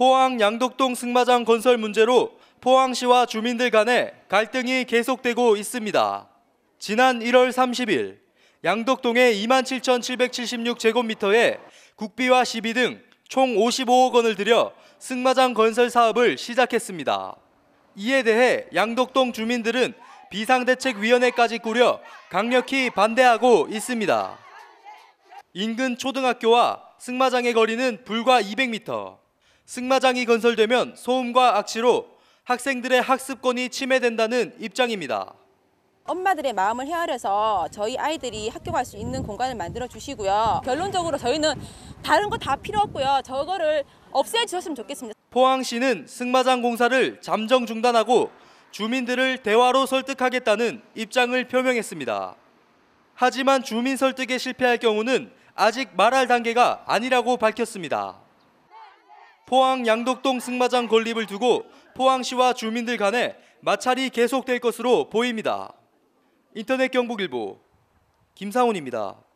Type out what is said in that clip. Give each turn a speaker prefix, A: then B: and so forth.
A: 포항 양덕동 승마장 건설 문제로 포항시와 주민들 간의 갈등이 계속되고 있습니다. 지난 1월 30일 양덕동의 27,776제곱미터에 국비와 시비 등 총 55억 원을 들여 승마장 건설 사업을 시작했습니다. 이에 대해 양덕동 주민들은 비상대책위원회까지 꾸려 강력히 반대하고 있습니다. 인근 초등학교와 승마장의 거리는 불과 200m, 승마장이 건설되면 소음과 악취로 학생들의 학습권이 침해된다는 입장입니다.
B: 엄마들의 마음을 헤아려서 저희 아이들이 학교 갈 수 있는 공간을 만들어 주시고요. 결론적으로 저희는 다른 거 다 필요 없고요. 저거를 없애 주셨으면 좋겠습니다.
A: 포항시는 승마장 공사를 잠정 중단하고 주민들을 대화로 설득하겠다는 입장을 표명했습니다. 하지만 주민 설득에 실패할 경우는 아직 말할 단계가 아니라고 밝혔습니다. 포항 양덕동 승마장 건립을 두고 포항시와 주민들 간에 마찰이 계속될 것으로 보입니다. 인터넷 경북일보 김상훈입니다.